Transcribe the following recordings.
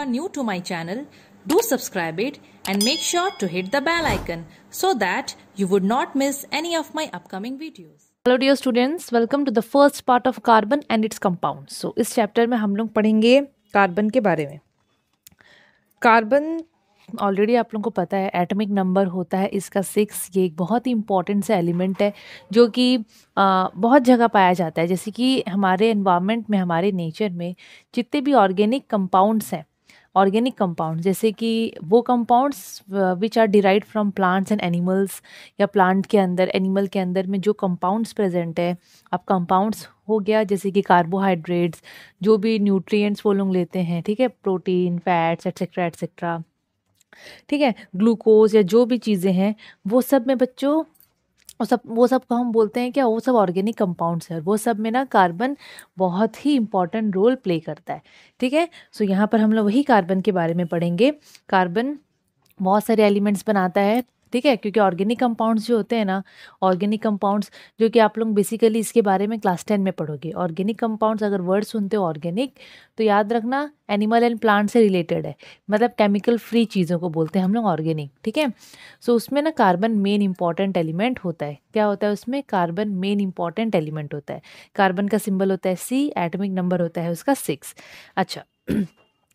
are new to my channel, do subscribe it and make sure to hit the bell icon so that you would not miss any of my upcoming videos. Hello dear students welcome to the first part of carbon and its compound so इस chapter में हम लोग पढ़ेंगे carbon के बारे में carbon already आप लोगों को पता है एटॉमिक नंबर होता है इसका सिक्स ये एक बहुत ही इंपॉर्टेंट सा एलिमेंट है जो कि बहुत जगह पाया जाता है जैसे कि हमारे इन्वामेंट में हमारे नेचर में जितने भी ऑर्गेनिक कंपाउंड्स हैं ऑर्गेनिक कंपाउंड जैसे कि वो compounds which are derive from plants and animals या प्लांट के अंदर एनिमल के अंदर में जो कंपाउंड्स प्रेजेंट है अब कंपाउंड्स हो गया जैसे कि कार्बोहाइड्रेट्स जो भी न्यूट्रिएंट्स वो लोग लेते हैं ठीक है प्रोटीन फैट्स एट्सेट्रा एट्सेट्रा ठीक है ग्लूकोज या जो भी चीज़ें हैं वो सब में बच्चों और सब वो सब को हम बोलते हैं क्या वो सब ऑर्गेनिक कंपाउंड्स है वो सब में ना कार्बन बहुत ही इम्पॉर्टेंट रोल प्ले करता है ठीक है सो यहाँ पर हम लोग वही कार्बन के बारे में पढ़ेंगे कार्बन बहुत सारे एलिमेंट्स बनाता है ठीक है क्योंकि ऑर्गेनिक कंपाउंड्स जो होते हैं ना ऑर्गेनिक कंपाउंड्स जो कि आप लोग बेसिकली इसके बारे में क्लास टेन में पढ़ोगे ऑर्गेनिक कंपाउंड्स अगर वर्ड सुनते हो ऑर्गेनिक तो याद रखना एनिमल एंड प्लांट से रिलेटेड है मतलब केमिकल फ्री चीज़ों को बोलते हैं हम लोग ऑर्गेनिक ठीक है सो उसमें ना कार्बन मेन इंपॉर्टेंट एलिमेंट होता है क्या होता है उसमें कार्बन मेन इंपॉर्टेंट एलिमेंट होता है कार्बन का सिंबल होता है सी एटमिक नंबर होता है उसका सिक्स अच्छा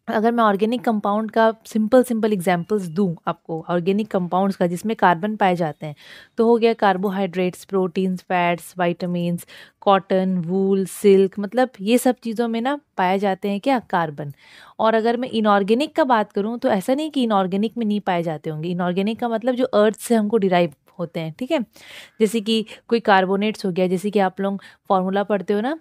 अगर मैं ऑर्गेनिक कंपाउंड का सिंपल सिंपल एग्जांपल्स दूं आपको ऑर्गेनिक कंपाउंड्स का जिसमें कार्बन पाए जाते हैं तो हो गया carbohydrates proteins fats vitamins cotton wool silk मतलब ये सब चीज़ों में ना पाए जाते हैं क्या कार्बन और अगर मैं इनऑर्गेनिक का बात करूँ तो ऐसा नहीं कि इनऑर्गेनिक में नहीं पाए जाते होंगे इनऑर्गेनिक का मतलब जो अर्थ से हमको डिराइव होते हैं ठीक है जैसे कि कोई कार्बोनेट्स हो गया जैसे कि आप लोग फार्मूला पढ़ते हो ना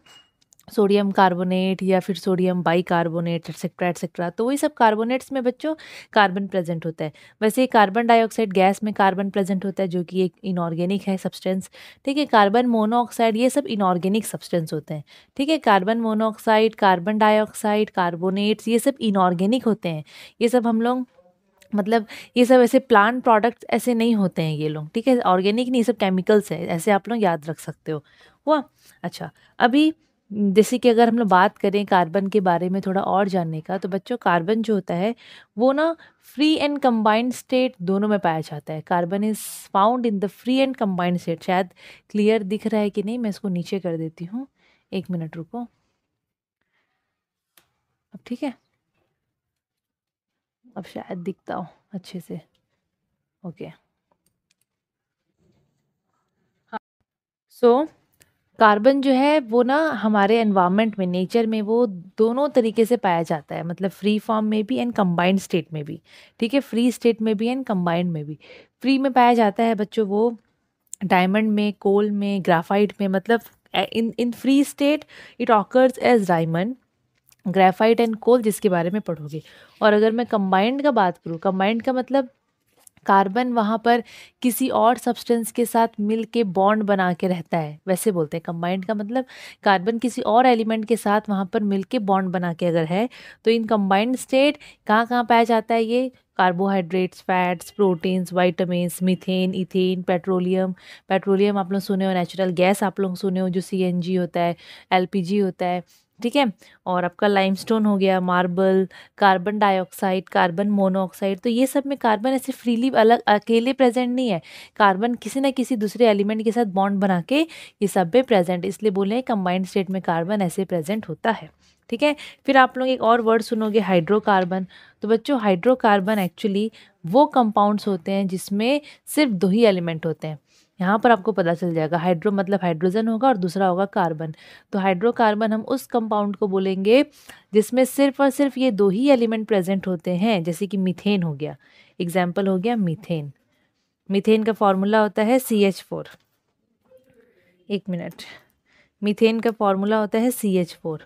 सोडियम कार्बोनेट या फिर सोडियम बाइकार्बोनेट एटसेट्रा एटसेट्रा तो वही सब कार्बोनेट्स में बच्चों कार्बन प्रेजेंट होता है वैसे कार्बन डाइऑक्साइड गैस में कार्बन प्रेजेंट होता है जो कि एक इनऑर्गेनिक है सब्सटेंस ठीक है कार्बन मोनोऑक्साइड ये सब इनऑर्गेनिक सब्सटेंस होते हैं ठीक है carbon monoxide carbon dioxide carbonates ये सब इनऑर्गेनिक होते हैं ये सब हम लोग मतलब ये सब ऐसे प्लांट प्रोडक्ट्स ऐसे नहीं होते हैं ये लोग ठीक है ऑर्गेनिक नहीं ये सब केमिकल्स है ऐसे आप लोग याद रख सकते हो हुआ अच्छा अभी जैसे कि अगर हम लोग बात करें कार्बन के बारे में थोड़ा और जानने का तो बच्चों कार्बन जो होता है वो ना फ्री एंड कम्बाइंड स्टेट दोनों में पाया जाता है carbon is found in the free and combined state शायद क्लियर दिख रहा है कि नहीं मैं इसको नीचे कर देती हूँ एक मिनट रुको अब ठीक है अब शायद दिखता हो अच्छे से ओके सो हाँ। so, कार्बन जो है वो ना हमारे एनवायरनमेंट में नेचर में वो दोनों तरीके से पाया जाता है मतलब फ्री फॉर्म में भी एंड कंबाइंड स्टेट में भी ठीक है फ्री स्टेट में भी एंड कंबाइंड में भी फ्री में पाया जाता है बच्चों वो डायमंड में कोल में ग्राफाइट में मतलब in in free state it occurs as diamond graphite and coal जिसके बारे में पढ़ोगे और अगर मैं कंबाइंड का बात करूँ कंबाइंड का मतलब कार्बन वहाँ पर किसी और सब्सटेंस के साथ मिल के बॉन्ड बना के रहता है वैसे बोलते हैं कंबाइंड का मतलब कार्बन किसी और एलिमेंट के साथ वहाँ पर मिल के बॉन्ड बना के अगर है तो इन कंबाइंड स्टेट कहाँ कहाँ पाया जाता है ये carbohydrates fats proteins vitamins methane ethane petroleum petroleum आप लोग सुने हो नेचुरल गैस आप लोग सुने हो जो सी होता है एल होता है ठीक है और आपका लाइमस्टोन हो गया marble carbon dioxide carbon monoxide तो ये सब में कार्बन ऐसे फ्रीली अलग अकेले प्रेजेंट नहीं है कार्बन किसी ना किसी दूसरे एलिमेंट के साथ बॉन्ड बना के ये सब में प्रेजेंट इसलिए बोले हैं कंबाइंड स्टेट में कार्बन ऐसे प्रेजेंट होता है ठीक है फिर आप लोग एक और वर्ड सुनोगे हाइड्रोकार्बन तो बच्चों हाइड्रोकार्बन एक्चुअली वो कंपाउंड्स होते हैं जिसमें सिर्फ दो ही एलिमेंट होते हैं यहाँ पर आपको पता चल जाएगा हाइड्रो मतलब हाइड्रोजन होगा और दूसरा होगा कार्बन तो हाइड्रोकार्बन हम उस कंपाउंड को बोलेंगे जिसमें सिर्फ और सिर्फ ये दो ही एलिमेंट प्रेजेंट होते हैं जैसे कि मिथेन हो गया एग्जाम्पल हो गया मिथेन मिथेन का फॉर्मूला होता है सी एच फोर एक मिनट मिथेन का फॉर्मूला होता है सी एच फोर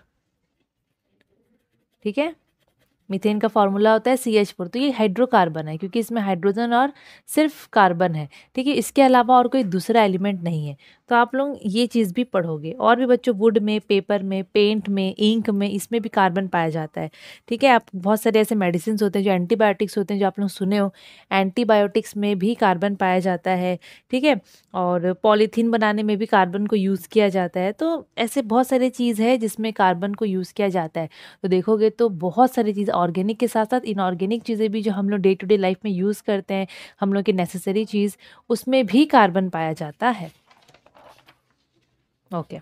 ठीक है मीथेन का फॉर्मूला होता है सी एच फोर तो ये हाइड्रोकार्बन है क्योंकि इसमें हाइड्रोजन और सिर्फ कार्बन है ठीक है इसके अलावा और कोई दूसरा एलिमेंट नहीं है तो आप लोग ये चीज़ भी पढ़ोगे और भी बच्चों वुड में पेपर में पेंट में इंक में इसमें भी कार्बन पाया जाता है ठीक है आप बहुत सारे ऐसे मेडिसिन होते हैं जो एंटीबायोटिक्स होते हैं जो आप लोग सुने हो एंटीबायोटिक्स में भी कार्बन पाया जाता है ठीक है और पॉलीथीन बनाने में भी कार्बन को यूज़ किया जाता है तो ऐसे बहुत सारी चीज़ है जिसमें कार्बन को यूज़ किया जाता है तो देखोगे तो बहुत सारी चीज़ ऑर्गेनिक के साथ साथ इनऑर्गेनिक चीज़ें भी जो हम लोग डे टू डे लाइफ में यूज़ करते हैं हम लोग की नेसेसरी चीज़ उसमें भी कार्बन पाया जाता है okay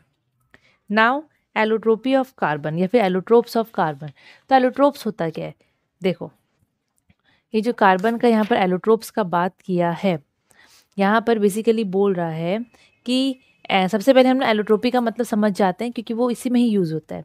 now allotropy of carbon या फिर एलोट्रोप्स ऑफ कार्बन तो एलोट्रोप्स होता क्या है देखो ये जो कार्बन का यहाँ पर एलोट्रोप्स का बात किया है यहाँ पर बेसिकली बोल रहा है कि सबसे पहले हम एलोट्रोपी का मतलब समझ जाते हैं क्योंकि वो इसी में ही यूज़ होता है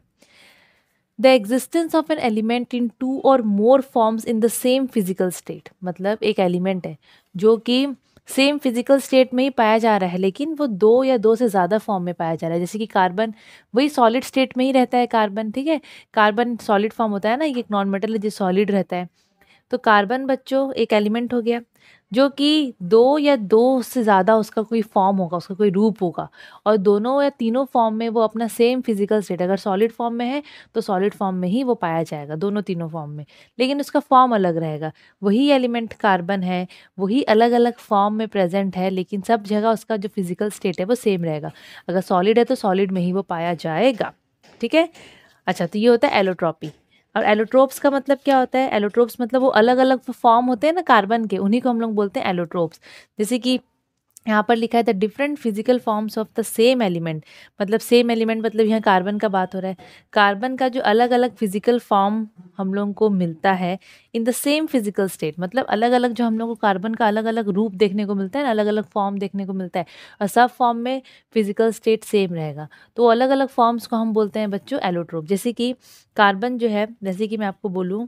the existence of an element in two or more forms in the same physical state मतलब एक एलिमेंट है जो कि सेम फिजिकल स्टेट में ही पाया जा रहा है लेकिन वो दो या दो से ज़्यादा फॉर्म में पाया जा रहा है जैसे कि कार्बन वही सॉलिड स्टेट में ही रहता है कार्बन ठीक है कार्बन सॉलिड फॉर्म होता है ना ये एक नॉन मेटल है जो सॉलिड रहता है तो कार्बन बच्चों एक एलिमेंट हो गया जो कि दो या दो से ज़्यादा उसका कोई फॉर्म होगा उसका कोई रूप होगा और दोनों या तीनों फॉर्म में वो अपना सेम फिजिकल स्टेट अगर सॉलिड फॉर्म में है तो सॉलिड फॉर्म में ही वो पाया जाएगा दोनों तीनों फॉर्म में लेकिन उसका फॉर्म अलग रहेगा वही एलिमेंट कार्बन है वही अलग अलग फॉर्म में प्रेजेंट है लेकिन सब जगह उसका जो फिजिकल स्टेट है वो सेम रहेगा अगर सॉलिड है तो सॉलिड में ही वो पाया जाएगा ठीक है अच्छा तो ये होता है एलोट्रॉपी और एलोट्रोप्स का मतलब क्या होता है एलोट्रोप्स मतलब वो अलग अलग फॉर्म होते हैं ना कार्बन के उन्हीं को हम लोग बोलते हैं एलोट्रोप्स जैसे कि यहाँ पर लिखा है the different physical forms of the same element मतलब सेम एलिमेंट मतलब यहाँ कार्बन का बात हो रहा है कार्बन का जो अलग अलग फिजिकल फॉर्म हम लोगों को मिलता है in the same physical state मतलब अलग अलग जो हम लोग को कार्बन का अलग अलग रूप देखने को मिलता है ना अलग अलग फॉर्म देखने को मिलता है और सब फॉर्म में फिजिकल स्टेट सेम रहेगा तो अलग अलग फॉर्म्स को हम बोलते हैं बच्चों एलोट्रोप जैसे कि कार्बन जो है जैसे कि मैं आपको बोलूँ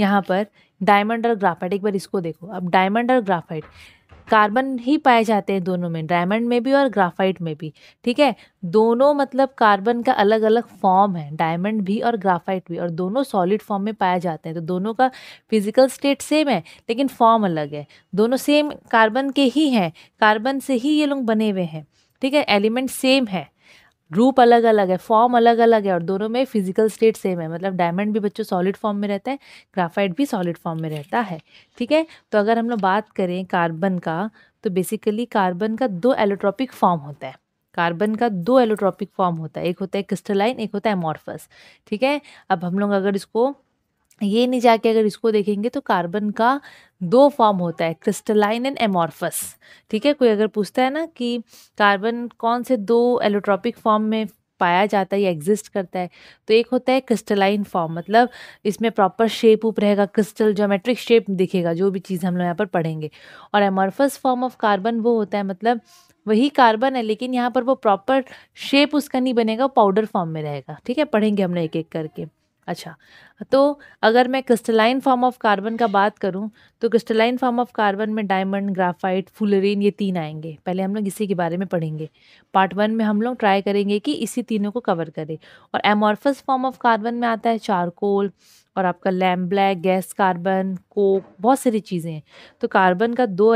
यहाँ पर डायमंड और ग्राफाइट एक बार इसको देखो अब डायमंड और ग्राफाइट कार्बन ही पाए जाते हैं दोनों में डायमंड में भी और ग्राफाइट में भी ठीक है दोनों मतलब कार्बन का अलग अलग फॉर्म है डायमंड भी और ग्राफाइट भी और दोनों सॉलिड फॉर्म में पाए जाते हैं तो दोनों का फिजिकल स्टेट सेम है लेकिन फॉर्म अलग है दोनों सेम कार्बन के ही हैं कार्बन से ही ये लोग बने हुए हैं ठीक है एलिमेंट सेम है रूप अलग अलग है फॉर्म अलग अलग है और दोनों में फिजिकल स्टेट सेम है मतलब डायमंड भी बच्चों सॉलिड फॉर्म में रहता है ग्राफाइट भी सॉलिड फॉर्म में रहता है ठीक है तो अगर हम लोग बात करें कार्बन का तो बेसिकली कार्बन का दो एलोट्रॉपिक फॉर्म होता है कार्बन का दो एलोट्रॉपिक फॉर्म होता है एक होता है क्रिस्टलाइन एक होता है एमॉर्फस ठीक है अब हम लोग अगर इसको ये नहीं जाके अगर इसको देखेंगे तो कार्बन का दो फॉर्म होता है क्रिस्टलाइन एंड एमॉर्फस ठीक है कोई अगर पूछता है ना कि कार्बन कौन से दो एलोट्रॉपिक फॉर्म में पाया जाता है या एग्जिस्ट करता है तो एक होता है क्रिस्टलाइन फॉर्म मतलब इसमें प्रॉपर शेप ऊप रहेगा क्रिस्टल जोमेट्रिक शेप दिखेगा जो भी चीज़ हम लोग यहाँ पर पढ़ेंगे और एमॉर्फस फॉर्म ऑफ कार्बन वो होता है मतलब वही कार्बन है लेकिन यहाँ पर वो प्रॉपर शेप उसका नहीं बनेगा पाउडर फॉर्म में रहेगा ठीक है पढ़ेंगे हम लोग एक एक करके अच्छा तो अगर मैं क्रिस्टलाइन फॉर्म ऑफ कार्बन का बात करूं तो क्रिस्टलाइन फॉर्म ऑफ कार्बन में डायमंड ग्राफाइट फुलरीन ये तीन आएंगे पहले हम लोग इसी के बारे में पढ़ेंगे पार्ट वन में हम लोग ट्राई करेंगे कि इसी तीनों को कवर करें और एमॉर्फस फॉर्म ऑफ कार्बन में आता है चारकोल और आपका lamp black gas carbon coke बहुत सारी चीज़ें हैं तो कार्बन का दो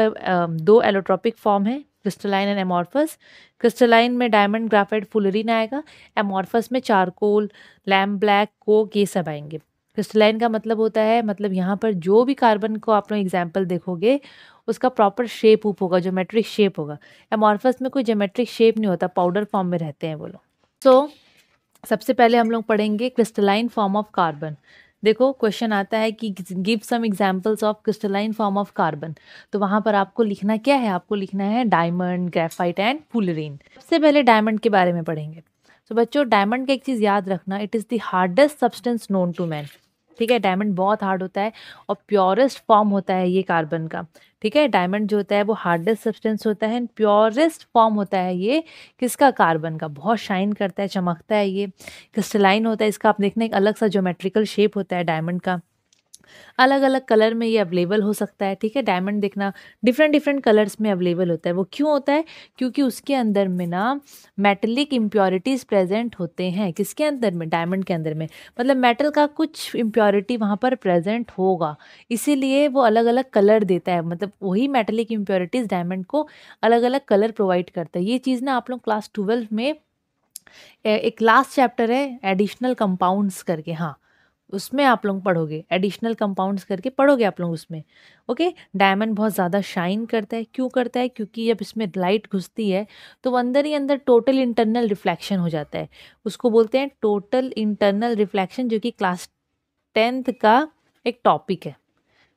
दो एलोट्रॉपिक फॉर्म है क्रिस्टलाइन एंड एमॉर्फस क्रिस्टलाइन में डायमंड ग्राफाइट फुलरिन आएगा एमॉर्फस में चारकोल लैम ब्लैक कोक ये सब आएंगे क्रिस्टलाइन का मतलब होता है मतलब यहाँ पर जो भी कार्बन को आप लोग एग्जाम्पल देखोगे उसका प्रॉपर शेप ऊप होगा जोमेट्रिक शेप होगा एमॉर्फस में कोई जोमेट्रिक शेप नहीं होता पाउडर फॉर्म में रहते हैं वो लोग सो so, सबसे पहले हम लोग पढ़ेंगे क्रिस्टलाइन फॉर्म ऑफ कार्बन देखो क्वेश्चन आता है कि give some examples of crystalline form of carbon तो वहाँ पर आपको लिखना क्या है आपको लिखना है डायमंड ग्रेफाइट एंड फुलरीन सबसे पहले डायमंड के बारे में पढ़ेंगे तो बच्चों डायमंड का एक चीज़ याद रखना it is hardest hardest substance known to man ठीक है डायमंड बहुत हार्ड होता है और प्योरेस्ट फॉर्म होता है ये कार्बन का ठीक है डायमंड जो होता है वो हार्डेस्ट सब्सटेंस होता है एंड प्योरेस्ट फॉर्म होता है ये किसका कार्बन का बहुत शाइन करता है चमकता है ये क्रिस्टलाइन होता है इसका आप देखना एक अलग सा ज्योमेट्रिकल शेप होता है डायमंड का अलग अलग कलर में ये अवेलेबल हो सकता है ठीक है डायमंड देखना डिफरेंट डिफरेंट कलर्स में अवेलेबल होता है वो क्यों होता है क्योंकि उसके अंदर में ना मेटलिक इम्प्योरिटीज़ प्रेजेंट होते हैं किसके अंदर में डायमंड के अंदर में मतलब मेटल का कुछ इम्प्योरिटी वहाँ पर प्रेजेंट होगा इसीलिए वो अलग अलग कलर देता है मतलब वही मेटलिक इम्प्योरिटीज़ डायमंड को अलग अलग कलर प्रोवाइड करता है ये चीज़ ना आप लोग क्लास ट्वेल्व में एक लास्ट चैप्टर है एडिशनल कंपाउंड्स करके हाँ उसमें आप लोग पढ़ोगे एडिशनल कंपाउंड्स करके पढ़ोगे आप लोग उसमें ओके डायमंड बहुत ज़्यादा शाइन करता है क्यों करता है क्योंकि जब इसमें लाइट घुसती है तो अंदर ही अंदर टोटल इंटरनल रिफ्लेक्शन हो जाता है उसको बोलते हैं टोटल इंटरनल रिफ्लेक्शन जो कि क्लास टेंथ का एक टॉपिक है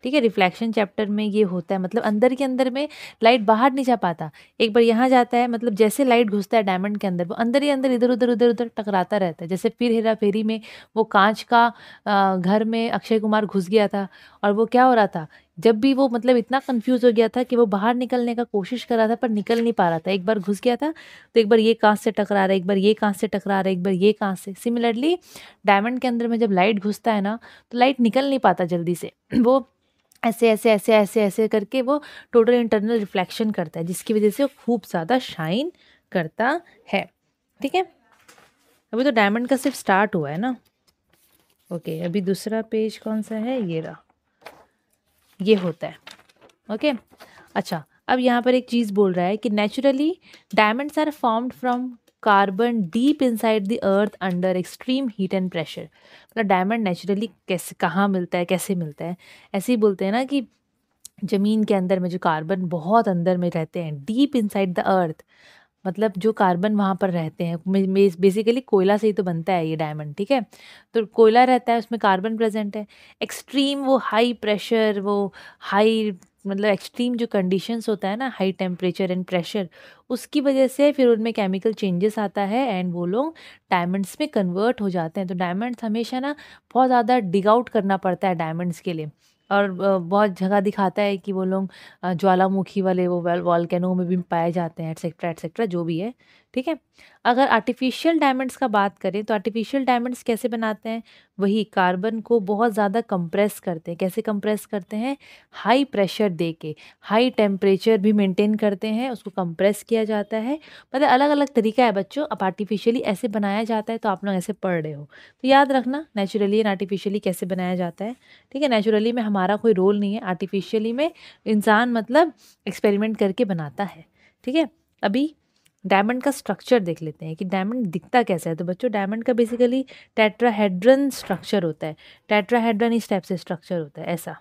ठीक है रिफ्लेक्शन चैप्टर में ये होता है मतलब अंदर के अंदर में लाइट बाहर नहीं जा पाता एक बार यहाँ जाता है मतलब जैसे लाइट घुसता है डायमंड के अंदर वो अंदर ही अंदर इधर उधर उधर उधर टकराता रहता है जैसे फिर हेरा फेरी में वो कांच का घर में अक्षय कुमार घुस गया था और वो क्या हो रहा था जब भी वो मतलब इतना कंफ्यूज हो गया था कि वो बाहर निकलने का कोशिश कर रहा था पर निकल नहीं पा रहा था एक बार घुस गया था तो एक बार ये कांच से टकरा रहा है एक बार ये कांच से टकरा रहा है एक बार ये कांच से सिमिलरली डायमंड के अंदर में जब लाइट घुसता है ना तो लाइट निकल नहीं पाता जल्दी से वो ऐसे ऐसे ऐसे ऐसे ऐसे करके वो टोटल इंटरनल रिफ्लेक्शन करता है जिसकी वजह से वो खूब ज़्यादा शाइन करता है ठीक है अभी तो डायमंड का सिर्फ स्टार्ट हुआ है ना ओके अभी दूसरा पेज कौन सा है ये रहा ये होता है ओके अच्छा अब यहाँ पर एक चीज़ बोल रहा है कि naturally diamonds are formed from deep deep side the earth under extreme heat and pressure मतलब डायमंड नेचुरली कैसे कहाँ मिलता है कैसे मिलता है ऐसे ही बोलते हैं ना कि ज़मीन के अंदर में जो कार्बन बहुत अंदर में रहते हैं डीप इनसाइड द अर्थ मतलब जो कार्बन वहाँ पर रहते हैं बेसिकली कोयला से ही तो बनता है ये डायमंड ठीक है तो कोयला रहता है उसमें कार्बन प्रेजेंट है एक्सट्रीम वो हाई प्रेशर वो हाई मतलब एक्सट्रीम जो कंडीशंस होता है ना हाई टेम्परेचर एंड प्रेशर उसकी वजह से फिर उनमें केमिकल चेंजेस आता है एंड वो लोग डायमंड्स में कन्वर्ट हो जाते हैं तो डायमंड्स हमेशा ना बहुत ज़्यादा डिग आउट करना पड़ता है डायमंड्स के लिए और बहुत जगह दिखाता है कि वो लोग ज्वालामुखी वाले वो वॉलकैनो में भी पाए जाते हैं एटसेट्रा एटसेट्रा जो भी है ठीक है अगर आर्टिफिशियल डायमंड्स का बात करें तो आर्टिफिशियल डायमंड्स कैसे बनाते हैं वही कार्बन को बहुत ज़्यादा कंप्रेस करते हैं कैसे कंप्रेस करते हैं हाई प्रेशर दे के हाई टेम्परेचर भी मेंटेन करते हैं उसको कंप्रेस किया जाता है मतलब अलग अलग तरीका है बच्चों अब आर्टिफिशियली ऐसे बनाया जाता है तो आप लोग ऐसे पढ़ रहे हो तो याद रखना नेचुरली एंड आर्टिफिशियली कैसे बनाया जाता है ठीक है नेचुरली में हमारा कोई रोल नहीं है आर्टिफिशियली में इंसान मतलब एक्सपेरिमेंट करके बनाता है ठीक है अभी डायमंड का स्ट्रक्चर देख लेते हैं कि डायमंड दिखता कैसा है तो बच्चों डायमंड का बेसिकली टेट्राहेड्रन स्ट्रक्चर होता है टेट्राहेड्रन इस टाइप से स्ट्रक्चर होता है ऐसा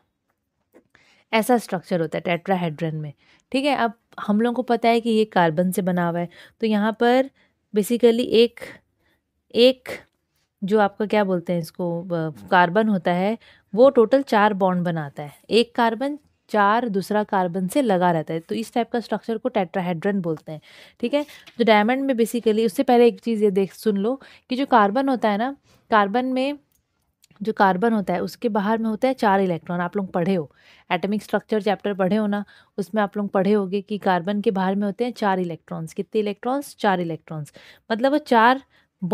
ऐसा स्ट्रक्चर होता है टेट्राहेड्रन में ठीक है अब हम लोगों को पता है कि ये कार्बन से बना हुआ है तो यहाँ पर बेसिकली एक एक जो आपका क्या बोलते हैं इसको कार्बन होता है वो टोटल चार बॉन्ड बनाता है एक कार्बन चार दूसरा कार्बन से लगा रहता है तो इस टाइप का स्ट्रक्चर को टेट्राहेड्रन बोलते हैं ठीक है तो डायमंड में बेसिकली उससे पहले एक चीज़ ये देख सुन लो कि जो कार्बन होता है ना कार्बन में जो कार्बन होता है उसके बाहर में होता है चार इलेक्ट्रॉन आप लोग पढ़े हो एटॉमिक स्ट्रक्चर चैप्टर पढ़े हो ना उसमें आप लोग पढ़े होगे कि कार्बन के बाहर में होते हैं चार इलेक्ट्रॉन्स कितने इलेक्ट्रॉन्स चार इलेक्ट्रॉन्स मतलब वो चार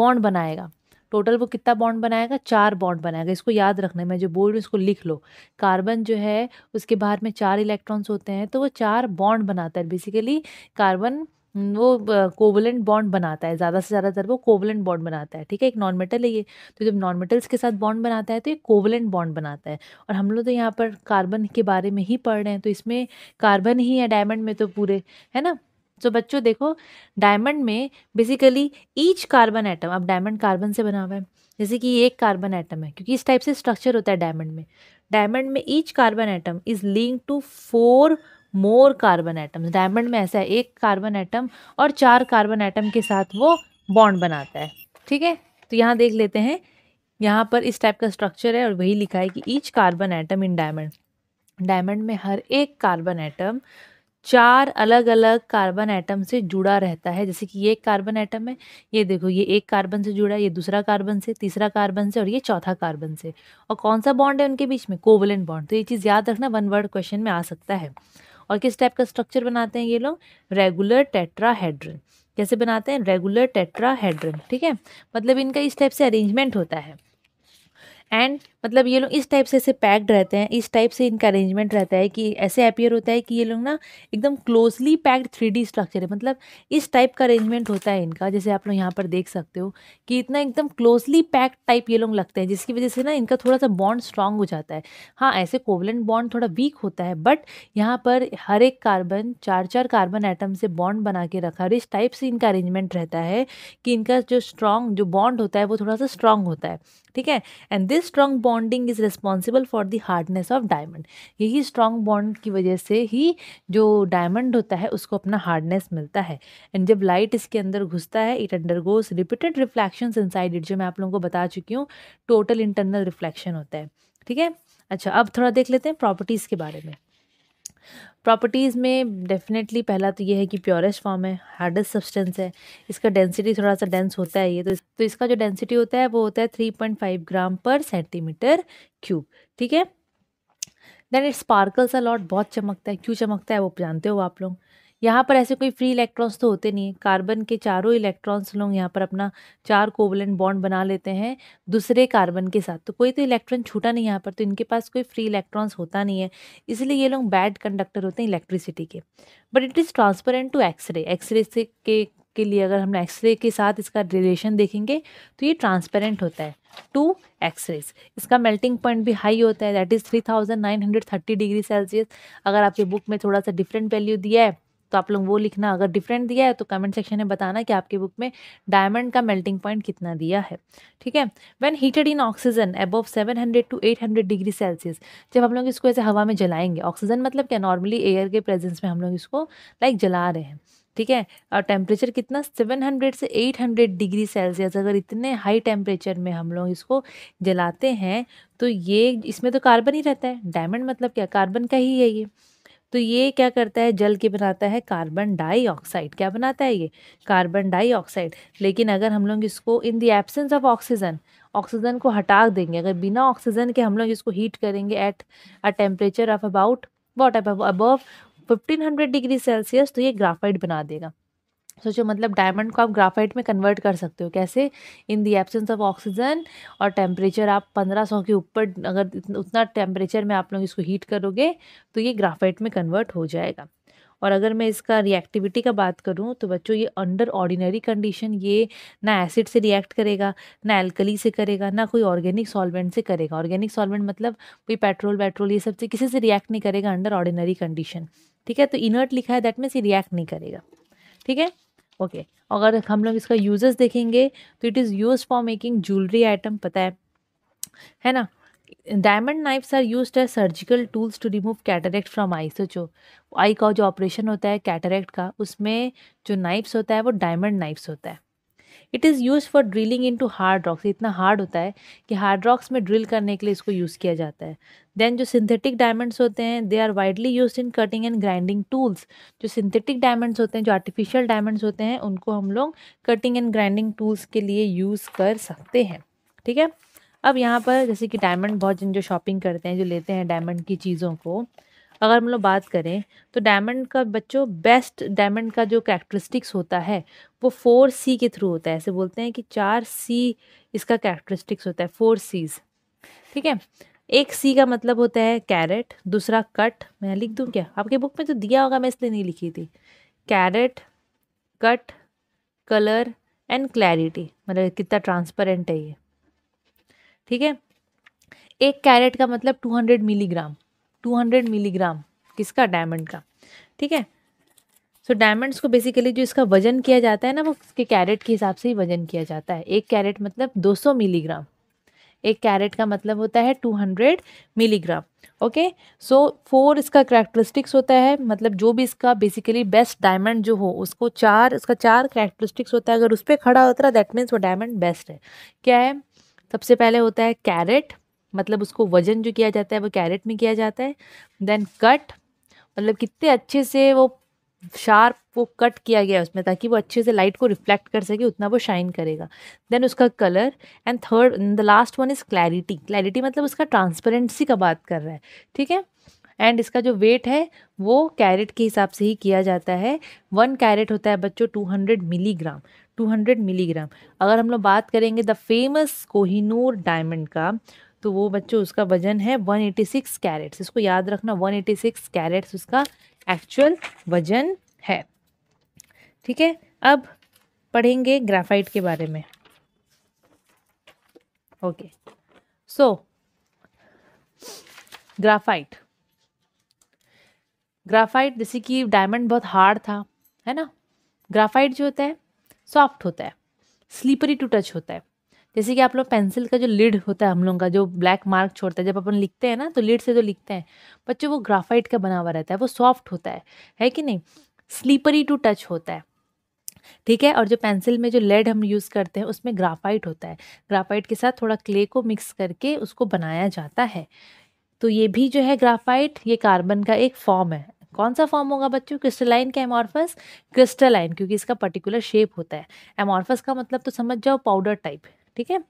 बॉन्ड बनाएगा टोटल वो कितना बॉन्ड बनाएगा चार बॉन्ड बनाएगा इसको याद रखने मैं जो बोल रही हूँ इसको लिख लो कार्बन जो है उसके बाहर में चार इलेक्ट्रॉन्स होते हैं तो वो चार बॉन्ड बनाता है बेसिकली कार्बन वो कोवलेंट बॉन्ड बनाता है ज़्यादा से ज़्यादातर वो कोवलेंट बॉन्ड बनाता है ठीक है एक नॉन मेटल है ये तो जब नॉन मेटल्स के साथ बॉन्ड बनाता है तो ये कोवलेंट बॉन्ड बनाता है और हम लोग तो यहाँ पर कार्बन के बारे में ही पढ़ रहे हैं तो इसमें कार्बन ही है डायमंड में तो पूरे है ना सो बच्चों देखो डायमंड में बेसिकली ईच कार्बन एटम अब डायमंड कार्बन से बना हुआ है जैसे कि ये एक कार्बन एटम है क्योंकि इस टाइप से स्ट्रक्चर होता है डायमंड में डायमंड में each carbon atom is link to four more carbon atoms diamond में ऐसा है एक कार्बन एटम और चार कार्बन एटम के साथ वो बॉन्ड बनाता है ठीक है तो यहाँ देख लेते हैं यहाँ पर इस टाइप का स्ट्रक्चर है और वही लिखा है कि each carbon atom in diamond diamond में हर एक कार्बन एटम चार अलग अलग कार्बन एटम से जुड़ा रहता है जैसे कि ये एक कार्बन एटम है ये देखो ये एक कार्बन से जुड़ा है ये दूसरा कार्बन से तीसरा कार्बन से और ये चौथा कार्बन से और कौन सा बॉन्ड है उनके बीच में कोवलेंट बॉन्ड तो ये चीज़ याद रखना वन वर्ड क्वेश्चन में आ सकता है और किस टाइप का स्ट्रक्चर बनाते हैं ये लोग रेगुलर टेट्राहेड्रन कैसे बनाते हैं रेगुलर टेट्राहेड्रन ठीक है मतलब इनका इस टाइप से अरेंजमेंट होता है एंड मतलब ये लोग इस टाइप से ऐसे पैक्ड रहते हैं इस टाइप से इनका अरेंजमेंट रहता है कि ऐसे अपियर होता है कि ये लोग ना एकदम क्लोजली पैक्ड थ्री स्ट्रक्चर है मतलब इस टाइप का अरेंजमेंट होता है इनका जैसे आप लोग यहाँ पर देख सकते हो कि इतना एकदम क्लोजली पैक्ड टाइप ये लोग लगते हैं जिसकी वजह से ना इनका थोड़ा सा बॉन्ड स्ट्रांग हो जाता है हाँ ऐसे कोवलेंट बॉन्ड थोड़ा वीक होता है बट यहाँ पर हर एक कार्बन चार चार कार्बन आइटम से बॉन्ड बना के रखा और इस टाइप से इनका अरेंजमेंट रहता है कि इनका जो स्ट्रांग जो बॉन्ड होता है वो थोड़ा सा स्ट्रांग होता है ठीक है and this strong bonding is responsible for the hardness of diamond यही स्ट्रॉन्ग बॉन्ड की वजह से ही जो डायमंड होता है उसको अपना हार्डनेस मिलता है एंड जब लाइट इसके अंदर घुसता है it undergoes repeated reflection inside it जो मैं आप लोगों को बता चुकी हूँ टोटल इंटरनल रिफ्लैक्शन होता है ठीक है अच्छा अब थोड़ा देख लेते हैं प्रॉपर्टीज़ के बारे में प्रॉपर्टीज़ में डेफिनेटली पहला तो ये है कि प्योरेस्ट फॉर्म है हार्डेस्ट सब्सटेंस है इसका डेंसिटी थोड़ा सा डेंस होता है ये तो, इस, तो इसका जो डेंसिटी होता है वो होता है थ्री पॉइंट फाइव ग्राम पर सेंटीमीटर क्यूब ठीक है then it sparkles a lot lot बहुत चमकता है क्यों चमकता है वो जानते हो आप लोग यहाँ पर ऐसे कोई फ्री इलेक्ट्रॉन्स तो होते नहीं है कार्बन के चारों इलेक्ट्रॉन्स लोग यहाँ पर अपना चार कोवलेंट बॉन्ड बना लेते हैं दूसरे कार्बन के साथ तो कोई तो इलेक्ट्रॉन छूटा नहीं यहाँ पर तो इनके पास कोई फ्री इलेक्ट्रॉन्स होता नहीं है इसलिए ये लोग बैड कंडक्टर होते हैं इलेक्ट्रिसिटी के but it is transparent to X ray X ray से के के लिए अगर हम एक्सरे के साथ इसका रिलेशन देखेंगे तो ये ट्रांसपेरेंट होता है टू एक्सरेज इसका मेल्टिंग पॉइंट भी हाई होता है that is three thousand nine hundred thirty degree Celsius अगर आपके बुक में थोड़ा सा डिफरेंट वैल्यू दिया है तो आप लोग वो लिखना अगर डिफरेंट दिया है तो कमेंट सेक्शन में बताना कि आपकी बुक में डायमंड का मेल्टिंग पॉइंट कितना दिया है ठीक है when heated in oxygen above 700 to 800 degree Celsius जब हम लोग इसको ऐसे हवा में जलाएंगे ऑक्सीजन मतलब क्या नॉर्मली एयर के प्रेजेंस में हम लोग इसको लाइक जला रहे हैं ठीक है और टेम्परेचर कितना 700 से 800 डिग्री सेल्सियस अगर इतने हाई टेम्परेचर में हम लोग इसको जलाते हैं तो ये इसमें तो कार्बन ही रहता है डायमंड मतलब क्या कार्बन का ही है ये तो ये क्या करता है जल के बनाता है कार्बन डाइऑक्साइड क्या बनाता है ये कार्बन डाइऑक्साइड लेकिन अगर हम लोग इसको in the absence of oxygen oxygen को हटा देंगे अगर बिना ऑक्सीजन के हम लोग इसको हीट करेंगे at a temperature of about what अब अबव हंड्रेड डिग्री सेल्सियस तो ये ग्राफाइट बना देगा सोचो मतलब डायमंड को आप ग्राफाइट में कन्वर्ट कर सकते हो कैसे in the absence of oxygen और टेम्परेचर आप 1500 के ऊपर अगर उतना टेम्परेचर में आप लोग इसको हीट करोगे तो ये ग्राफाइट में कन्वर्ट हो जाएगा और अगर मैं इसका रिएक्टिविटी का बात करूँ तो बच्चों ये अंडर ऑर्डिनरी कंडीशन ये ना एसिड से रिएक्ट करेगा ना एल्कली से करेगा ना कोई ऑर्गेनिक सॉल्वेंट से करेगा ऑर्गेनिक सॉल्वेंट मतलब कोई पेट्रोल वेट्रोल ये सब से किसी से रिएक्ट नहीं करेगा अंडर ऑर्डिनरी कंडीशन ठीक है तो इनर्ट लिखा है दैट मीन्स ये रिएक्ट नहीं करेगा ठीक है ओके अगर हम लोग इसका यूजेस देखेंगे तो it is use for making jewellery item पता है है ना diamond knives are use as surgical tools to remove cataract from eye सोचो आई का जो ऑपरेशन होता है कैटरेक्ट का उसमें जो नाइफ्स होता है वो डायमंड नाइफ्स होता है it is use for drilling into hard rocks इतना हार्ड होता है कि हार्ड रॉक्स में ड्रिल करने के लिए इसको यूज़ किया जाता है देन जो सिंथेटिक डायमंड्स होते हैं they are widely use in cutting and grinding tools जो सिंथेटिक डायमंड्स होते हैं जो आर्टिफिशियल डायमंड्स होते हैं उनको हम लोग कटिंग एंड ग्राइंडिंग टूल्स के लिए यूज़ कर सकते हैं ठीक है अब यहाँ पर जैसे कि डायमंड बहुत जिन जो शॉपिंग करते हैं जो लेते हैं डायमंड की चीज़ों को अगर हम लोग बात करें तो डायमंड का बच्चों बेस्ट डायमंड का जो कैरेक्टरिस्टिक्स होता है वो फोर सी के थ्रू होता है ऐसे बोलते हैं कि चार सी इसका कैरेक्टरिस्टिक्स होता है फोर सीज ठीक है एक सी का मतलब होता है कैरेट दूसरा कट मैं लिख दूँ क्या आपके बुक में तो दिया होगा मैं इसलिए नहीं लिखी थी carat cut colour and clarity मतलब कितना ट्रांसपेरेंट है ये ठीक है एक कैरेट का मतलब टू हंड्रेड मिलीग्राम 200 मिलीग्राम किसका डायमंड का ठीक है सो so, डायमंड्स को बेसिकली जो इसका वजन किया जाता है ना वो उसके कैरेट के हिसाब से ही वजन किया जाता है एक कैरेट मतलब 200 मिलीग्राम एक कैरेट का मतलब होता है 200 मिलीग्राम ओके सो फोर इसका करेक्टरिस्टिक्स होता है मतलब जो भी इसका बेसिकली बेस्ट डायमंड जो हो उसको चार इसका चार करेक्टरिस्टिक्स होता है अगर उस पर खड़ा होता है दैट मीन्स वो डायमंड बेस्ट है क्या है सबसे पहले होता है कैरेट मतलब उसको वज़न जो किया जाता है वो कैरेट में किया जाता है देन कट मतलब कितने अच्छे से वो शार्प वो कट किया गया उसमें ताकि वो अच्छे से लाइट को रिफ्लेक्ट कर सके उतना वो शाइन करेगा देन उसका colour and third the last one is clarity clarity मतलब उसका ट्रांसपेरेंसी का बात कर रहा है ठीक है एंड इसका जो वेट है वो कैरेट के हिसाब से ही किया जाता है वन कैरेट होता है बच्चों two hundred milligram two hundred milligram अगर हम लोग बात करेंगे द फेमस कोहिनूर डायमंड का तो वो बच्चों उसका वजन है 186 कैरेट्स इसको याद रखना 186 कैरेट्स उसका एक्चुअल वजन है ठीक है अब पढ़ेंगे ग्राफाइट के बारे में ओके सो ग्राफाइट ग्राफाइट जैसे कि डायमंड बहुत हार्ड था है ना ग्राफाइट जो होता है सॉफ्ट होता है स्लीपरी टू टच होता है जैसे कि आप लोग पेंसिल का जो लिड होता है हम लोग का जो ब्लैक मार्क छोड़ता है जब अपन लिखते हैं ना तो लिड से जो लिखते हैं बच्चों वो ग्राफाइट का बना हुआ रहता है वो सॉफ्ट होता है है कि नहीं स्लीपरी टू टच होता है ठीक है और जो पेंसिल में जो लेड हम यूज़ करते हैं उसमें ग्राफाइट होता है ग्राफाइट के साथ थोड़ा क्ले को मिक्स करके उसको बनाया जाता है तो ये भी जो है ग्राफाइट ये कार्बन का एक फॉर्म है कौन सा फॉर्म होगा बच्चों क्रिस्टलाइन का एमॉर्फस क्रिस्टलाइन क्योंकि इसका पर्टिकुलर शेप होता है एमॉर्फस का मतलब तो समझ जाओ पाउडर टाइप ठीक है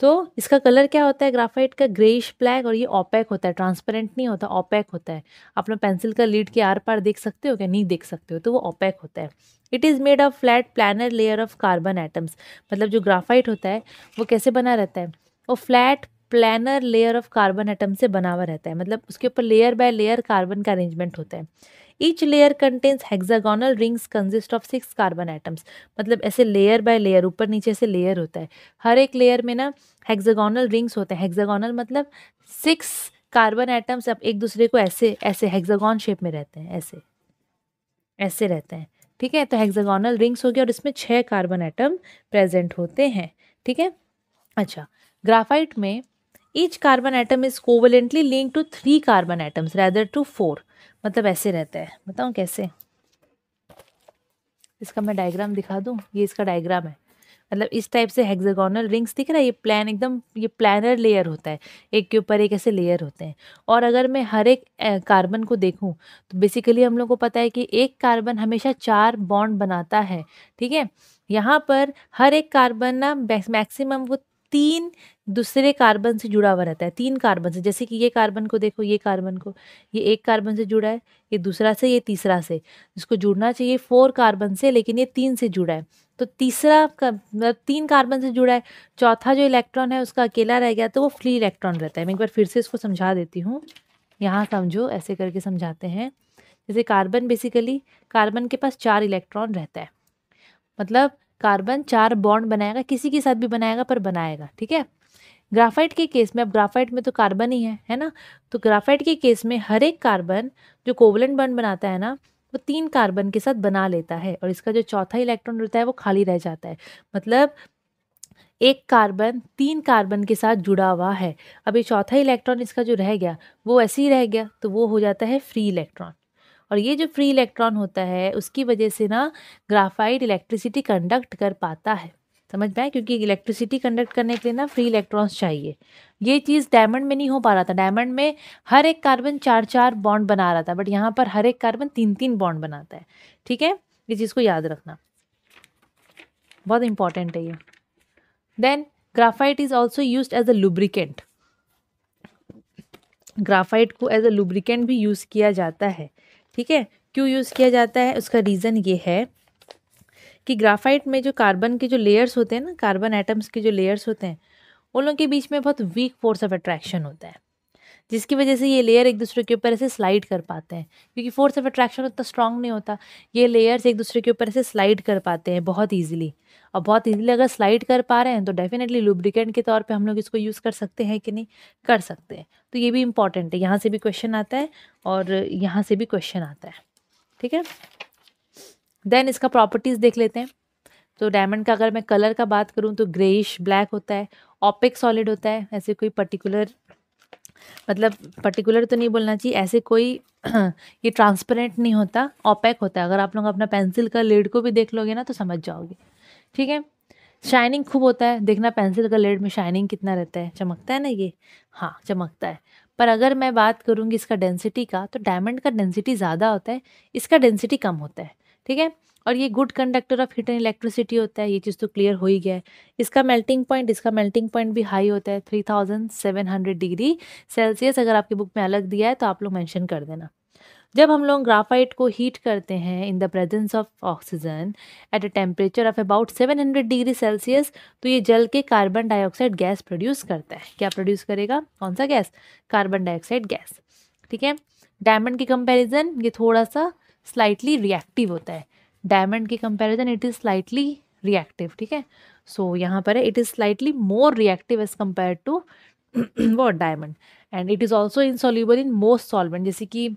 तो इसका कलर क्या होता है ग्राफाइट का ग्रेइश ब्लैक और ये ओपेक होता है ट्रांसपेरेंट नहीं होता ओपेक होता है आप लोग पेंसिल का लीड के आर पार देख सकते हो क्या नहीं देख सकते हो तो वो ओपेक होता है it is made of flat planar layer of carbon atoms मतलब जो ग्राफाइट होता है वो कैसे बना रहता है वो flat planar layer of carbon atom से बना हुआ रहता है मतलब उसके ऊपर लेयर बाय लेयर कार्बन का अरेंजमेंट होता है each layer contains hexagonal rings consist of six carbon atoms मतलब ऐसे लेयर बाय लेयर ऊपर नीचे से लेयर होता है हर एक लेयर में ना हेक्सागोनल रिंग्स होते हैं हेक्सागोनल मतलब सिक्स कार्बन एटम्स अब एक दूसरे को ऐसे ऐसे हेक्सागोन शेप में रहते हैं ऐसे ऐसे रहते हैं ठीक है तो हेक्सागोनल रिंग्स हो गया और इसमें छः कार्बन एटम प्रेजेंट होते हैं ठीक है अच्छा ग्राफाइट में each carbon atom is covalently link to three carbon atoms rather to four मतलब ऐसे रहता है बताऊँ कैसे इसका मैं डायग्राम दिखा दूँ ये इसका डायग्राम है मतलब इस टाइप से हेक्सागोनल रिंग्स दिख रहा है ये प्लान एकदम ये प्लानर लेयर होता है एक के ऊपर एक ऐसे लेयर होते हैं और अगर मैं हर एक कार्बन को देखूं तो बेसिकली हम लोग को पता है कि एक कार्बन हमेशा चार बॉन्ड बनाता है ठीक है यहाँ पर हर एक कार्बन ना मैक्सिमम वो तीन दूसरे कार्बन से जुड़ा हुआ रहता है तीन कार्बन से जैसे कि ये कार्बन को देखो ये कार्बन को ये एक कार्बन से जुड़ा है ये दूसरा से ये तीसरा से जिसको जुड़ना चाहिए फोर कार्बन से लेकिन ये तीन से जुड़ा है तो तीसरा मतलब तीन कार्बन से जुड़ा है चौथा जो इलेक्ट्रॉन है उसका अकेला रह गया तो वो फ्री इलेक्ट्रॉन रहता है मैं एक बार फिर से इसको समझा देती हूँ यहाँ समझो ऐसे करके समझाते हैं जैसे कार्बन बेसिकली कार्बन के पास चार इलेक्ट्रॉन रहता है मतलब कार्बन चार बॉन्ड बनाएगा किसी के साथ भी बनाएगा पर बनाएगा ठीक है ग्राफाइट के केस में अब ग्राफाइट में तो कार्बन ही है है ना तो ग्राफाइट के केस में हर एक कार्बन जो कोवलेंट बन बनाता है ना वो तीन कार्बन के साथ बना लेता है और इसका जो चौथा इलेक्ट्रॉन रहता है वो खाली रह जाता है मतलब एक कार्बन तीन कार्बन के साथ जुड़ा हुआ है अब ये चौथा इलेक्ट्रॉन इसका जो रह गया वो ऐसे ही रह गया तो वो हो जाता है फ्री इलेक्ट्रॉन और ये जो फ्री इलेक्ट्रॉन होता है उसकी वजह से ना ग्राफाइट इलेक्ट्रिसिटी कंडक्ट कर पाता है समझ में आए क्योंकि इलेक्ट्रिसिटी कंडक्ट करने के लिए ना फ्री इलेक्ट्रॉन्स चाहिए ये चीज़ डायमंड में नहीं हो पा रहा था डायमंड में हर एक कार्बन चार चार बॉन्ड बना रहा था बट यहाँ पर हर एक कार्बन तीन तीन बॉन्ड बनाता है ठीक है ये चीज़ को याद रखना बहुत इंपॉर्टेंट है ये then graphite is also use as a lubricant graphite को एज अ लुब्रिकेंट भी यूज़ किया जाता है ठीक है क्यों यूज़ किया जाता है उसका रीज़न ये है कि ग्राफाइट में जो कार्बन के जो लेयर्स होते हैं ना कार्बन एटम्स के जो लेयर्स होते हैं उन लोगों के बीच में बहुत वीक फोर्स ऑफ अट्रैक्शन होता है जिसकी वजह से ये लेयर एक दूसरे के ऊपर ऐसे स्लाइड कर पाते हैं क्योंकि फोर्स ऑफ अट्रैक्शन उतना स्ट्रांग नहीं होता ये लेयर्स एक दूसरे के ऊपर ऐसे स्लाइड कर पाते हैं बहुत ईजिली और बहुत ईजिली अगर स्लाइड कर पा रहे हैं तो डेफिनेटली लुब्रिकेंट के तौर पे हम लोग इसको यूज़ कर सकते हैं कि नहीं कर सकते हैं तो ये भी इंपॉर्टेंट है यहाँ से भी क्वेश्चन आता है और यहाँ से भी क्वेश्चन आता है ठीक है देन इसका प्रॉपर्टीज़ देख लेते हैं तो डायमंड का अगर मैं कलर का बात करूँ तो ग्रेइश ब्लैक होता है ऑपिक सॉलिड होता है ऐसे कोई पर्टिकुलर मतलब पर्टिकुलर तो नहीं बोलना चाहिए ऐसे कोई ये ट्रांसपेरेंट नहीं होता ऑपेक होता है अगर आप लोग अपना पेंसिल का लेड को भी देख लोगे ना तो समझ जाओगे ठीक है शाइनिंग खूब होता है देखना पेंसिल का लेड में शाइनिंग कितना रहता है चमकता है ना ये हाँ चमकता है पर अगर मैं बात करूँगी इसका डेंसिटी का तो डायमंड का डेंसिटी ज़्यादा होता है इसका डेंसिटी कम होता है ठीक है और ये good conductor of heat and electricity होता है ये चीज़ तो क्लियर हो ही गया है इसका मेल्टिंग पॉइंट इसका मेल्टिंग पॉइंट भी हाई होता है three thousand seven hundred degree Celsius अगर आपके बुक में अलग दिया है तो आप लोग मैंशन कर देना जब हम लोग ग्राफाइट को हीट करते हैं in the presence of oxygen at a temperature of about 700 degree Celsius तो ये जल के कार्बन डाइऑक्साइड गैस प्रोड्यूस करता है क्या प्रोड्यूस करेगा कौन सा गैस कार्बन डाइऑक्साइड गैस ठीक है डायमंड की कंपैरिजन ये थोड़ा सा स्लाइटली रिएक्टिव होता है डायमंड के comparison it is slightly reactive ठीक है सो यहाँ पर है it is slightly more reactive as compare to what diamond and it is also insoluble in most solvent जैसे कि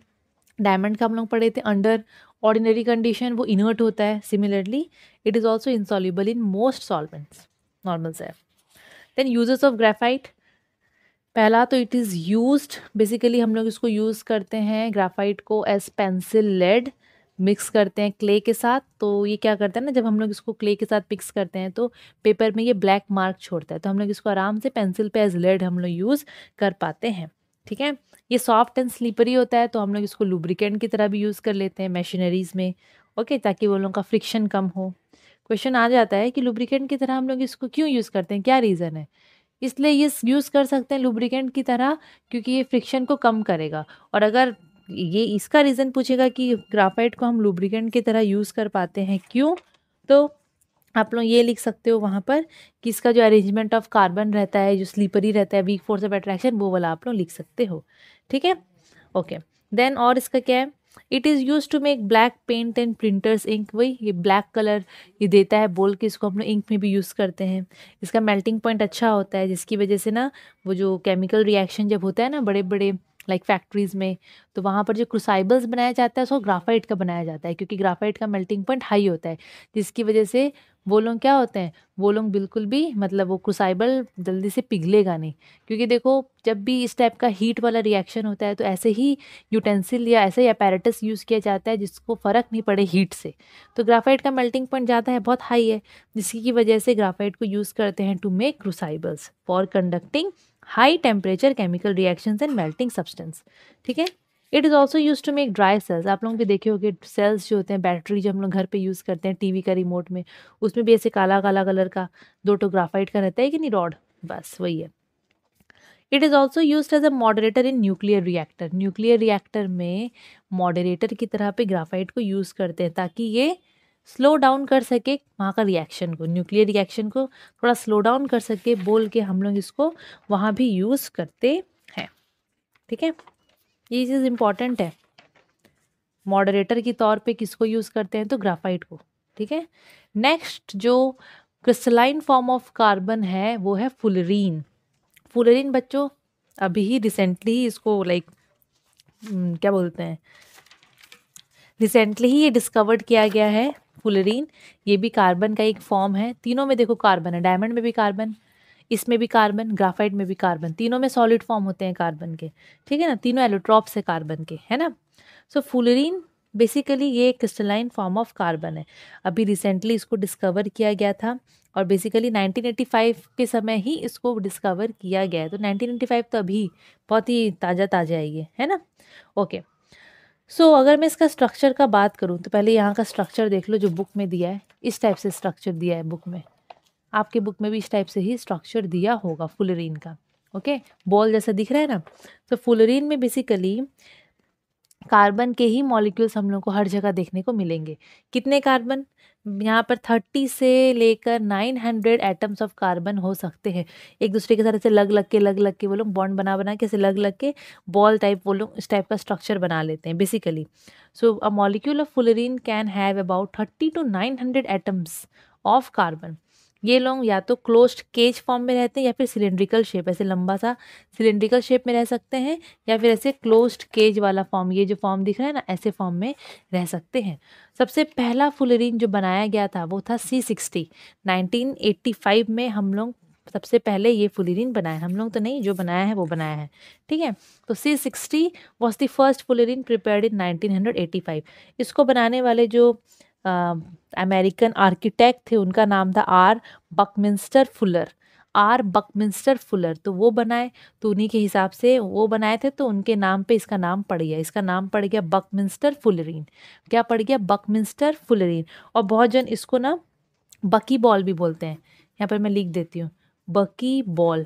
डायमंड का हम लोग पढ़े थे अंडर ऑर्डिनरी कंडीशन वो इनर्ट होता है similarly it is also insoluble in most solvents normal safe then uses of graphite पहला तो इट इज़ यूज बेसिकली हम लोग इसको यूज़ करते हैं ग्राफाइट को एज पेंसिल लेड मिक्स करते हैं क्ले के साथ तो ये क्या करता है ना जब हम लोग इसको क्ले के साथ मिक्स करते हैं तो पेपर में ये ब्लैक मार्क छोड़ता है तो हम लोग इसको आराम से पेंसिल पे एज लेड हम लोग यूज़ कर पाते हैं ठीक है ये सॉफ्ट एंड स्लीपरी होता है तो हम लोग इसको लुब्रिकेंट की तरह भी यूज़ कर लेते हैं मशीनरीज़ में ओके ताकि वो लोगों का फ्रिक्शन कम हो क्वेश्चन आ जाता है कि लुब्रिकेंट की तरह हम लोग इसको क्यों यूज़ करते हैं क्या रीज़न है इसलिए ये यूज़ कर सकते हैं लुब्रिकेंट की तरह क्योंकि ये फ्रिक्शन को कम करेगा और अगर ये इसका रीज़न पूछेगा कि ग्राफाइट को हम लुब्रिकेंट की तरह यूज़ कर पाते हैं क्यों तो आप लोग ये लिख सकते हो वहाँ पर कि इसका जो अरेंजमेंट ऑफ कार्बन रहता है जो स्लीपरी रहता है वीक फोर्स ऑफ अट्रैक्शन वो वाला आप लोग लिख सकते हो ठीक है ओके देन और इसका क्या है it is use to make black paint and printers ink वही ये ब्लैक कलर ये देता है बोल के इसको हम लोग इंक में भी यूज़ करते हैं इसका मेल्टिंग पॉइंट अच्छा होता है जिसकी वजह से ना वो जो केमिकल रिएक्शन जब होता है ना बड़े बड़े लाइक फैक्ट्रीज़ में तो वहाँ पर जो क्रूसाइबल्स बनाया जाता है उसको ग्राफाइट का बनाया जाता है क्योंकि ग्राफाइट का मेल्टिंग पॉइंट हाई होता है जिसकी वजह से वो लोग क्या होते हैं वो लोग बिल्कुल भी मतलब वो क्रूसाइबल जल्दी से पिघलेगा नहीं क्योंकि देखो जब भी इस टाइप का हीट वाला रिएक्शन होता है तो ऐसे ही यूटेंसिल या ऐसे ही अपेरेटस यूज़ किया जाता है जिसको फ़र्क नहीं पड़े हीट से तो ग्राफाइट का मेल्टिंग पॉइंट ज़्यादा है बहुत हाई है जिसकी वजह से ग्राफाइट को यूज़ करते हैं to make crucibles for conducting high temperature chemical reaction and melting substance ठीक है it is also use to make dry cells आप लोगों के देखे हो गए सेल्स जो होते हैं बैटरी जो हम लोग घर पे यूज़ करते हैं टीवी का रिमोट में उसमें भी ऐसे काला काला कलर का दो टो ग्राफाइट का रहता है कि नहीं रॉड बस वही है it is also use as a moderator in nuclear reactor nuclear reactor में मॉडरेटर की तरह पे ग्राफाइट को यूज़ करते हैं ताकि ये स्लो डाउन कर सके वहाँ का रिएक्शन को न्यूक्लियर रिएक्शन को थोड़ा स्लो डाउन कर सके बोल के हम लोग इसको वहाँ भी यूज़ करते हैं ठीक है ये चीज़ इम्पॉर्टेंट है मॉडरेटर के तौर पे किसको यूज़ करते हैं तो ग्राफाइट को ठीक है नेक्स्ट जो क्रिस्टलाइन फॉर्म ऑफ कार्बन है वो है फुलरीन फुलरीन बच्चों अभी ही रिसेंटली ही इसको लाइक हम्म, क्या बोलते हैं रिसेंटली ही ये डिस्कवर्ड किया गया है फुलरीन ये भी कार्बन का एक फॉर्म है तीनों में देखो कार्बन है डायमंड में भी कार्बन इसमें भी कार्बन ग्राफाइट में भी कार्बन तीनों में सॉलिड फॉर्म होते हैं कार्बन के ठीक है ना तीनों एलोट्रॉप्स से कार्बन के है ना सो so, फुलरीन बेसिकली ये क्रिस्टलाइन फॉर्म ऑफ कार्बन है अभी रिसेंटली इसको डिस्कवर किया गया था और बेसिकली 1985 के समय ही इसको डिस्कवर किया गया है तो 1985 तो अभी बहुत ही ताज़ा ताज़ा है ये है ना ओके सो so, अगर मैं इसका स्ट्रक्चर का बात करूँ तो पहले यहाँ का स्ट्रक्चर देख लो जो बुक में दिया है इस टाइप से स्ट्रक्चर दिया है बुक में आपके बुक में भी इस टाइप से ही स्ट्रक्चर दिया होगा फुलरीन का ओके बॉल जैसा दिख रहा है ना तो फुलरीन में बेसिकली कार्बन के ही मॉलिक्यूल्स हम लोग को हर जगह देखने को मिलेंगे कितने कार्बन यहाँ पर थर्टी से लेकर nine hundred atoms of carbon हो सकते हैं एक दूसरे के साथ ऐसे लग लग के लग लग के वो लोग बॉन्ड बना बना के ऐसे लग लग के बॉल टाइप वो लोग इस टाइप का स्ट्रक्चर बना लेते हैं basically so a molecule of fullerene can have about thirty to nine hundred atoms of carbon ये लोग या तो क्लोज्ड केज फॉर्म में रहते हैं या फिर सिलेंड्रिकल शेप ऐसे लंबा सा सिलेंड्रिकल शेप में रह सकते हैं या फिर ऐसे क्लोज्ड केज वाला फॉर्म ये जो फॉर्म दिख रहा है ना ऐसे फॉर्म में रह सकते हैं सबसे पहला फुलरिन जो बनाया गया था वो था सी सिक्सटी एट्टी फाइव में हम लोग सबसे पहले ये फुलेरिन बनाया हम लोग तो नहीं जो बनाया है वो बनाया है ठीक है तो C sixty was the first fullerene prepare in nineteen hundred five इसको बनाने वाले जो अमेरिकन um, आर्किटेक्ट थे उनका नाम था R Buckminster Fuller R Buckminster Fuller तो वो बनाए तो उन्हीं के हिसाब से वो बनाए थे तो उनके नाम पे इसका नाम पड़ गया इसका नाम पड़ गया बकमिंस्टर फुलरीन क्या पड़ गया बकमिंस्टर फुलरीन और बहुत जन इसको ना बकी बॉल भी बोलते हैं यहाँ पर मैं लिख देती हूँ बकी बॉल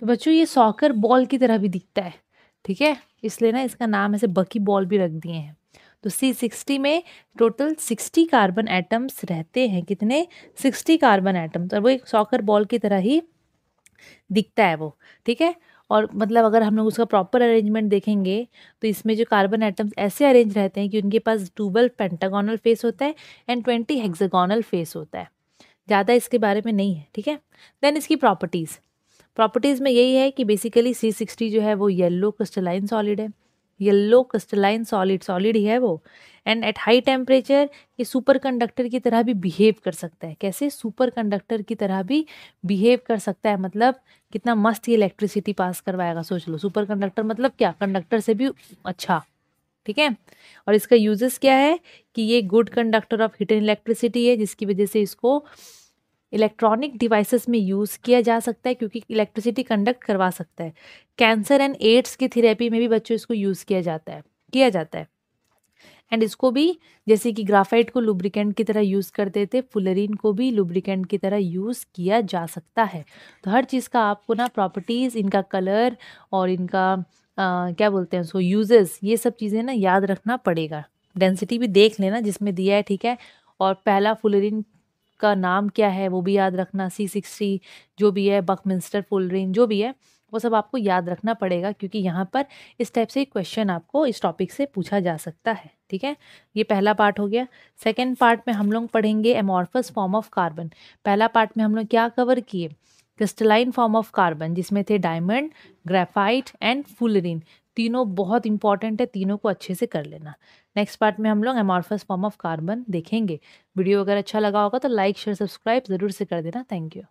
तो बच्चों ये सॉकर बॉल की तरह भी दिखता है ठीक है इसलिए ना इसका नाम ऐसे बकी बॉल भी रख दिए हैं तो सी सिक्सटी में टोटल सिक्सटी कार्बन एटम्स रहते हैं कितने सिक्सटी कार्बन एटम्स और वो एक सॉकर बॉल की तरह ही दिखता है वो ठीक है और मतलब अगर हम लोग उसका प्रॉपर अरेंजमेंट देखेंगे तो इसमें जो कार्बन एटम्स ऐसे अरेंज रहते हैं कि उनके पास ट्वेल्व पेंटागोनल फेस होता है एंड ट्वेंटी हेक्सागोनल फेस होता है ज़्यादा इसके बारे में नहीं है ठीक है देन इसकी प्रॉपर्टीज़ प्रॉपर्टीज़ में यही है कि बेसिकली सी सिक्सटी जो है वो येल्लो क्रिस्टलाइन सॉलिड है येल्लो क्रिस्टलाइन सॉलिड सॉलिड ही है वो एंड एट हाई टेम्परेचर ये सुपर कंडक्टर की तरह भी बिहेव कर सकता है कैसे सुपर कंडक्टर की तरह भी बिहेव कर सकता है मतलब कितना मस्त ये इलेक्ट्रिसिटी पास करवाएगा सोच लो सुपर कंडक्टर मतलब क्या कंडक्टर से भी अच्छा ठीक है और इसका यूजेस क्या है कि ये good conductor of heat electricity है जिसकी वजह से इसको इलेक्ट्रॉनिक डिवाइसेस में यूज़ किया जा सकता है क्योंकि इलेक्ट्रिसिटी कंडक्ट करवा सकता है कैंसर एंड एड्स की थेरेपी में भी बच्चों इसको यूज़ किया जाता है किया जाता है एंड इसको भी जैसे कि ग्राफाइट को लुब्रिकेंट की तरह यूज़ करते थे फुलरिन को भी लुब्रिकेंट की तरह यूज़ किया जा सकता है तो हर चीज़ का आपको ना प्रॉपर्टीज़ इनका कलर और इनका आ, क्या बोलते हैं उसको यूजेस ये सब चीज़ें ना याद रखना पड़ेगा डेंसिटी भी देख लेना जिसमें दिया है ठीक है और पहला फुलरिन का नाम क्या है वो भी याद रखना सी सिक्सटी जो भी है बकमिंस्टर फुल रेंज जो भी है वो सब आपको याद रखना पड़ेगा क्योंकि यहाँ पर इस टाइप से क्वेश्चन आपको इस टॉपिक से पूछा जा सकता है ठीक है ये पहला पार्ट हो गया सेकेंड पार्ट में हम लोग पढ़ेंगे एमॉर्फस फॉर्म ऑफ कार्बन पहला पार्ट में हम लोग क्या कवर किए क्रिस्टलाइन फॉर्म ऑफ कार्बन जिसमें थे डायमंड ग्रेफाइट एंड फुलरिन तीनों बहुत इंपॉर्टेंट है तीनों को अच्छे से कर लेना नेक्स्ट पार्ट में हम लोग एमॉर्फस फॉर्म ऑफ कार्बन देखेंगे वीडियो अगर अच्छा लगा होगा तो लाइक शेयर सब्सक्राइब ज़रूर से कर देना थैंक यू